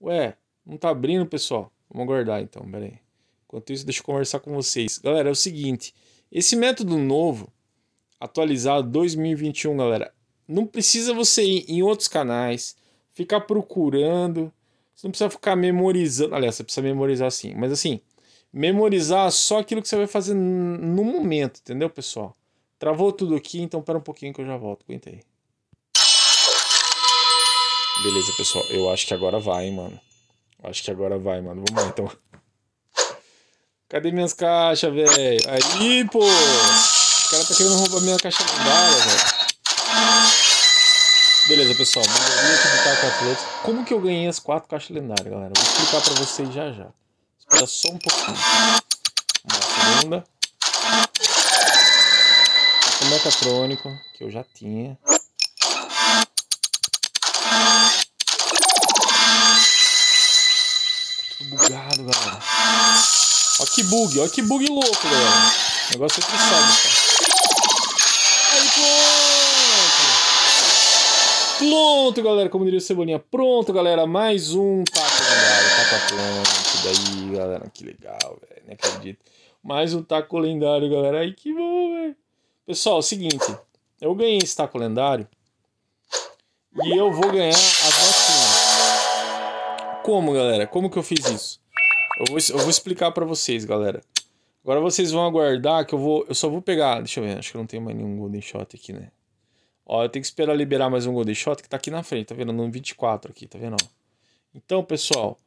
Ué, não tá abrindo, pessoal? Vamos aguardar então, peraí. Enquanto isso, deixa eu conversar com vocês. Galera, é o seguinte: esse método novo, atualizado 2021, galera, não precisa você ir em outros canais, ficar procurando. Você não precisa ficar memorizando. Aliás, você precisa memorizar sim, mas assim, memorizar só aquilo que você vai fazer no momento, entendeu, pessoal? Travou tudo aqui, então pera um pouquinho que eu já volto. Aguenta aí. Beleza, pessoal. Eu acho que agora vai, mano. Acho que agora vai, mano. Vamos lá, então. Cadê minhas caixas, velho? Aí, pô! O cara tá querendo roubar minha caixa bala, velho. Beleza, pessoal. Como que eu ganhei as quatro caixas lendárias, galera? Vou explicar pra vocês já já. Espera só um pouquinho. Uma segunda. O mecatrônico, que eu já tinha. que bug, olha que bug louco, galera. O negócio é triçado, cara. Aí pronto. Pronto, galera, como diria o Cebolinha. Pronto, galera, mais um taco, galera. Taco pronto, daí, galera, que legal, velho, não acredito. Mais um taco lendário, galera. Aí, que bom, velho. Pessoal, é o seguinte. Eu ganhei esse taco lendário. E eu vou ganhar as notinhas. Como, galera? Como que eu fiz isso? Eu vou, eu vou explicar para vocês, galera. Agora vocês vão aguardar que eu vou. Eu só vou pegar. Deixa eu ver, acho que não tem mais nenhum Golden Shot aqui, né? Ó, eu tenho que esperar liberar mais um Golden Shot que tá aqui na frente, tá vendo? No 24 aqui, tá vendo? Então, pessoal,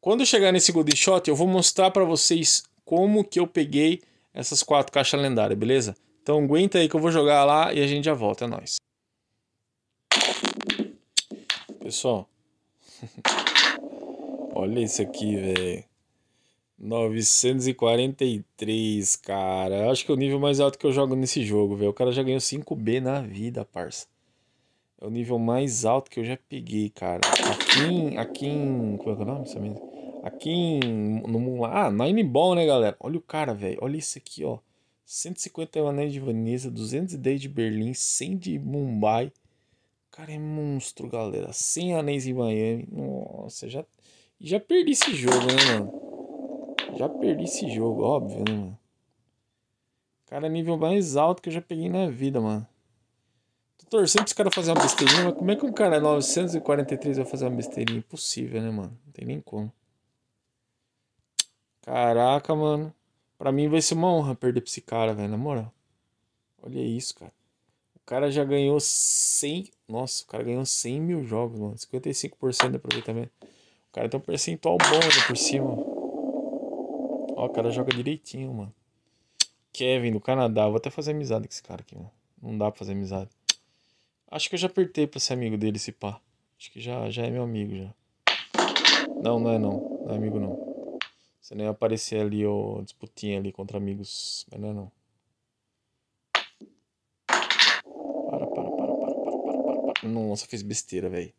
quando eu chegar nesse Golden Shot, eu vou mostrar para vocês como que eu peguei essas quatro caixas lendárias, beleza? Então aguenta aí que eu vou jogar lá e a gente já volta, é nóis. Pessoal. Olha isso aqui, velho. 943, cara. Acho que é o nível mais alto que eu jogo nesse jogo, velho. O cara já ganhou 5B na vida, parça. É o nível mais alto que eu já peguei, cara. Aqui em... Aqui em como é que é o nome Aqui em... No Moonlight... Ah, Nine Ball, né, galera? Olha o cara, velho. Olha isso aqui, ó. 151 anéis de Vanessa, 210 de Berlim, 100 de Mumbai. O cara é monstro, galera. 100 anéis em Miami. Nossa, já já perdi esse jogo, né, mano? Já perdi esse jogo, óbvio, né, mano? Cara, é nível mais alto que eu já peguei na vida, mano. Tô torcendo esse cara fazer uma besteirinha, mas como é que um cara 943 vai fazer uma besteirinha? Impossível, né, mano? Não tem nem como. Caraca, mano. Pra mim vai ser uma honra perder pra esse cara, velho, na moral. Olha isso, cara. O cara já ganhou 100... Nossa, o cara ganhou 100 mil jogos, mano. 55% de aproveitamento. O cara tem um percentual bom ali por cima. Ó, o cara joga direitinho, mano. Kevin do Canadá. Vou até fazer amizade com esse cara aqui, mano. Não dá pra fazer amizade. Acho que eu já apertei pra ser amigo dele, esse pá. Acho que já, já é meu amigo, já. Não, não é não. Não é amigo, não. Você nem aparecer ali, ó, disputinha ali contra amigos. Mas não é não. Para, para, para, para, para, para, para. Nossa, fez besteira, velho.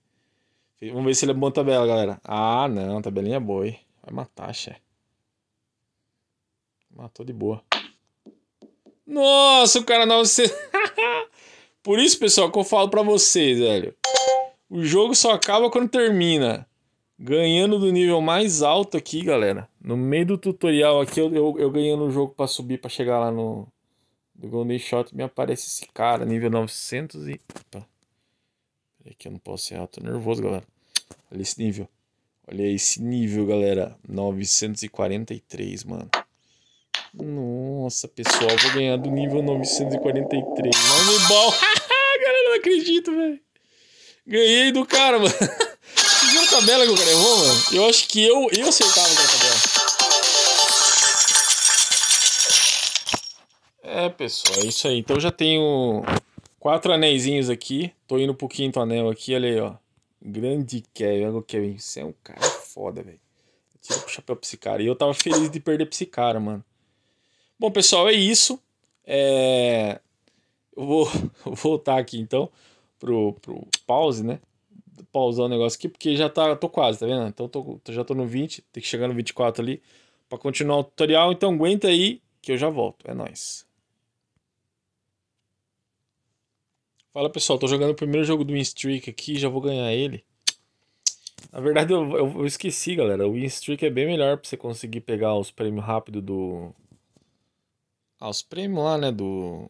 Vamos ver se ele é bom tabela, galera. Ah, não, tabelinha é boa, hein? Vai matar, che. Matou de boa. Nossa, o cara 900. Por isso, pessoal, que eu falo pra vocês, velho. O jogo só acaba quando termina. Ganhando do nível mais alto aqui, galera. No meio do tutorial aqui, eu, eu, eu ganhando o jogo pra subir, pra chegar lá no... Do Golden Shot, me aparece esse cara, nível 900 e... Opa. É que eu não posso errar, tô nervoso, galera. Olha esse nível. Olha esse nível, galera. 943, mano. Nossa, pessoal, vou ganhar do nível 943. Mas no é bal. galera, não acredito, velho. Ganhei do cara, mano. Vocês viram a tabela que o cara errou, mano? Eu acho que eu, eu acertava aquela tabela. É, pessoal, é isso aí. Então eu já tenho Quatro anéis aqui. Tô indo pro quinto anel aqui, olha aí, ó. Grande Kevin. Olha Kevin. Você é um cara foda, velho. Tira o chapéu pra esse cara. E eu tava feliz de perder pra esse cara, mano. Bom, pessoal, é isso. É... Eu vou, voltar aqui então pro, pro pause, né? Pausar o negócio aqui, porque já tá. Tô quase, tá vendo? Então tô, já tô no 20, tem que chegar no 24 ali para continuar o tutorial. Então aguenta aí que eu já volto. É nóis. Fala pessoal, tô jogando o primeiro jogo do Winstreak aqui, já vou ganhar ele. Na verdade eu, eu, eu esqueci, galera. O Winstreak é bem melhor pra você conseguir pegar os prêmios rápido do. Ah, os prêmios lá, né? Do.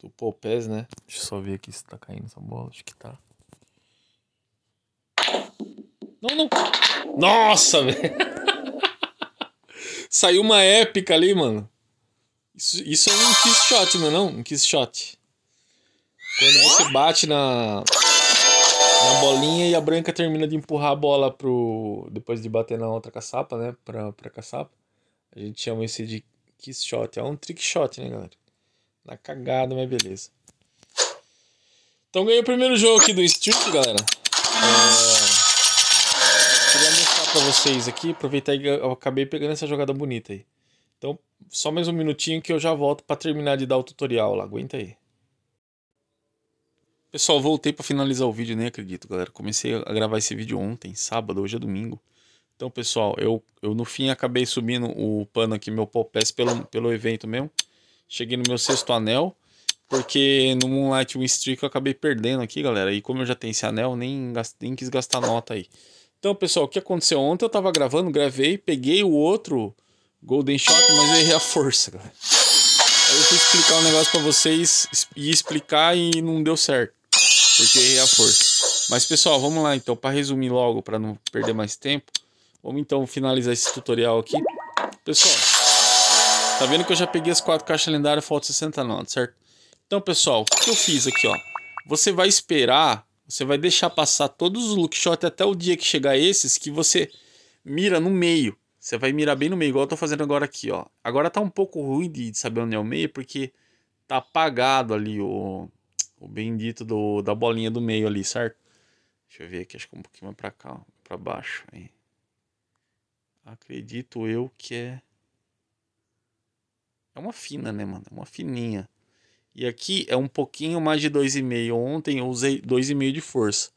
Do Popes né? Deixa eu só ver aqui se tá caindo essa bola. Acho que tá. Não, não. Nossa, velho. Saiu uma épica ali, mano. Isso, isso é um kiss shot, não é não? Um kiss shot. Quando você bate na, na bolinha e a branca termina de empurrar a bola pro. Depois de bater na outra caçapa, né? Pra, pra caçapa. A gente chama esse de kiss shot. É um trick shot, né, galera? Na cagada, mas beleza. Então ganhei o primeiro jogo aqui do Street, galera. É... Queria mostrar pra vocês aqui. Aproveitar que eu acabei pegando essa jogada bonita aí. Então, só mais um minutinho que eu já volto para terminar de dar o tutorial lá. Aguenta aí. Pessoal, voltei para finalizar o vídeo, nem acredito, galera. Comecei a gravar esse vídeo ontem, sábado, hoje é domingo. Então, pessoal, eu, eu no fim acabei subindo o pano aqui, meu popés pelo, pelo evento mesmo. Cheguei no meu sexto anel, porque no Moonlight Winstreak eu acabei perdendo aqui, galera. E como eu já tenho esse anel, nem, nem quis gastar nota aí. Então, pessoal, o que aconteceu ontem? Eu tava gravando, gravei, peguei o outro Golden Shot, mas eu errei a força, galera. Aí eu fui explicar um negócio para vocês, e explicar e não deu certo porque errei a força. Mas pessoal, vamos lá então, para resumir logo, para não perder mais tempo. Vamos então finalizar esse tutorial aqui. Pessoal, tá vendo que eu já peguei as quatro caixas lendárias, falta 60 notas, certo? Então pessoal, o que eu fiz aqui, ó? Você vai esperar, você vai deixar passar todos os look shot até o dia que chegar esses que você mira no meio. Você vai mirar bem no meio, igual eu tô fazendo agora aqui, ó. Agora tá um pouco ruim de saber onde é o meio, porque tá apagado ali o o bendito do, da bolinha do meio ali, certo? Deixa eu ver aqui, acho que um pouquinho mais pra cá, pra baixo. Aí. Acredito eu que é. É uma fina, né, mano? É uma fininha. E aqui é um pouquinho mais de 2,5. Ontem eu usei 2,5 de força.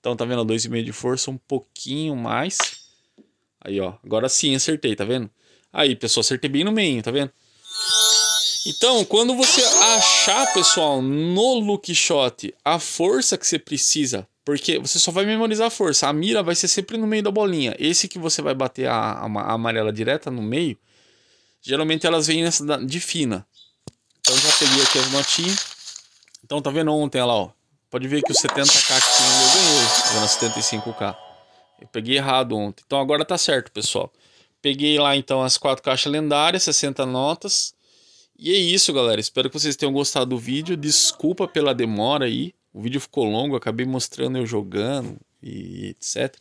Então, tá vendo? 2,5 de força, um pouquinho mais. Aí, ó. Agora sim, acertei, tá vendo? Aí, pessoal, acertei bem no meio, tá vendo? Então, quando você achar, pessoal, no look shot a força que você precisa, porque você só vai memorizar a força, a mira vai ser sempre no meio da bolinha. Esse que você vai bater a, a, a amarela direta no meio, geralmente elas vêm nessa da, de fina. Então, já peguei aqui as notinhas. Então, tá vendo ontem, olha lá, ó. Pode ver que o 70k que tinha eu ganhei, eu na 75k. Eu peguei errado ontem. Então agora tá certo, pessoal. Peguei lá então as quatro caixas lendárias, 60 notas. E é isso, galera. Espero que vocês tenham gostado do vídeo. Desculpa pela demora aí. O vídeo ficou longo, acabei mostrando eu jogando e etc.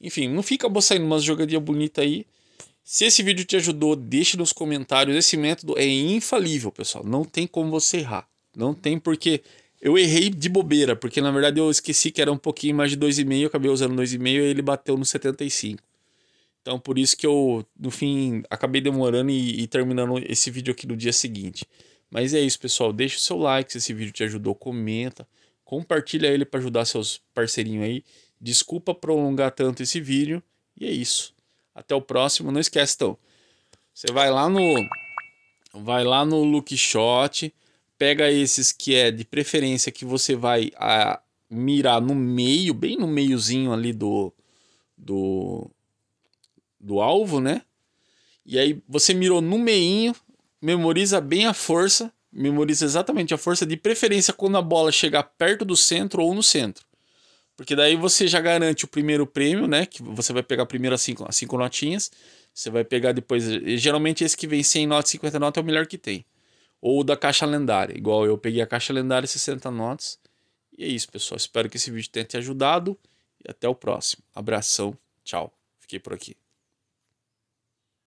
Enfim, não fica saindo umas jogadinhas bonitas aí. Se esse vídeo te ajudou, deixe nos comentários. Esse método é infalível, pessoal. Não tem como você errar. Não tem porque eu errei de bobeira, porque na verdade eu esqueci que era um pouquinho mais de 2,5, acabei usando 2,5 e ele bateu no 75. Então, por isso que eu, no fim, acabei demorando e, e terminando esse vídeo aqui no dia seguinte. Mas é isso, pessoal. Deixa o seu like se esse vídeo te ajudou, comenta, compartilha ele para ajudar seus parceirinhos aí. Desculpa prolongar tanto esse vídeo. E é isso. Até o próximo. Não esquece, então. Você vai lá no vai lá no look shot, pega esses que é de preferência que você vai a, ah, mirar no meio, bem no meiozinho ali do do do alvo, né? E aí você mirou no meinho, memoriza bem a força, memoriza exatamente a força, de preferência quando a bola chegar perto do centro ou no centro. Porque daí você já garante o primeiro prêmio, né? Que você vai pegar primeiro as cinco, as cinco notinhas. Você vai pegar depois. Geralmente esse que vem 100 notas, 50 notas é o melhor que tem. Ou da caixa lendária. Igual eu peguei a caixa lendária 60 notas. E é isso, pessoal. Espero que esse vídeo tenha te ajudado. E até o próximo. Abração. Tchau. Fiquei por aqui.